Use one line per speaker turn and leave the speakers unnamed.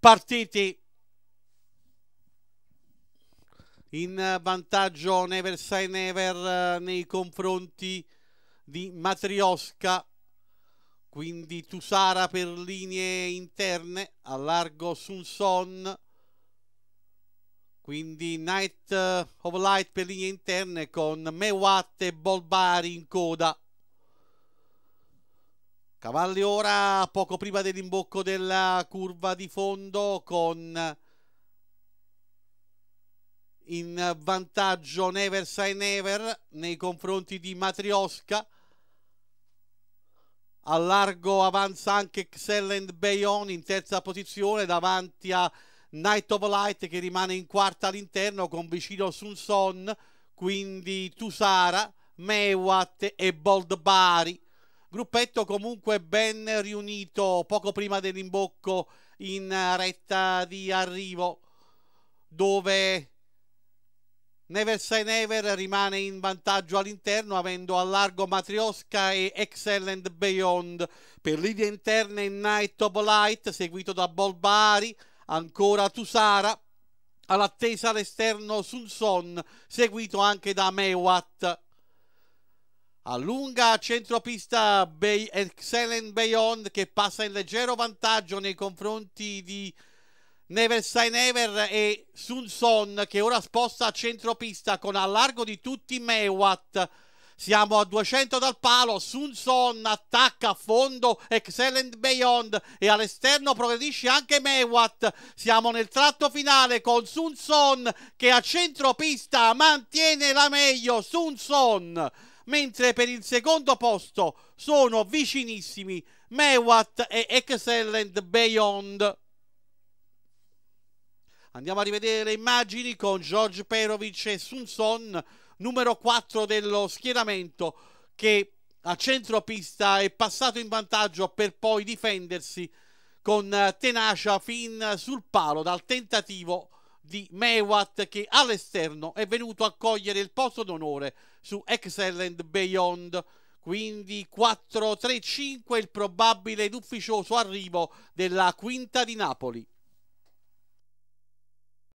partiti in vantaggio Never Say Never eh, nei confronti di Matrioska quindi Tusara per linee interne a largo Sunson quindi Night of Light per linee interne con Mewat e Bolbari in coda Cavalli ora poco prima dell'imbocco della curva di fondo con in vantaggio Never Say Never nei confronti di Matrioska. Al largo avanza anche Xelland Bayon in terza posizione davanti a Night of Light che rimane in quarta all'interno con vicino Sunson, quindi Tusara, Mewat e Bold Bari. Gruppetto comunque ben riunito poco prima dell'imbocco in retta di arrivo dove Never Say Never rimane in vantaggio all'interno avendo a largo Matrioska e Excellent Beyond per linee interne Night of Light seguito da Bolbari ancora Tusara all'attesa all'esterno Sunson seguito anche da Mewat Allunga a centropista Bay- Excellent Bayon che passa in leggero vantaggio nei confronti di Never Say Never e Sun Son che ora sposta a centropista con allargo di tutti Mewat. Siamo a 200 dal palo, Sun Son attacca a fondo Excellent Beyond e all'esterno progredisce anche Mewat. Siamo nel tratto finale con Sun Son che a centropista mantiene la meglio. Sun Son mentre per il secondo posto sono vicinissimi Mewat e Excellent Beyond. Andiamo a rivedere le immagini con George Perovic e Sunson, numero 4 dello schieramento, che a centro pista è passato in vantaggio per poi difendersi con tenacia fin sul palo dal tentativo di Mewat che all'esterno è venuto a cogliere il posto d'onore su Excellent Beyond. Quindi 4-3-5 il probabile ed ufficioso arrivo della quinta di Napoli.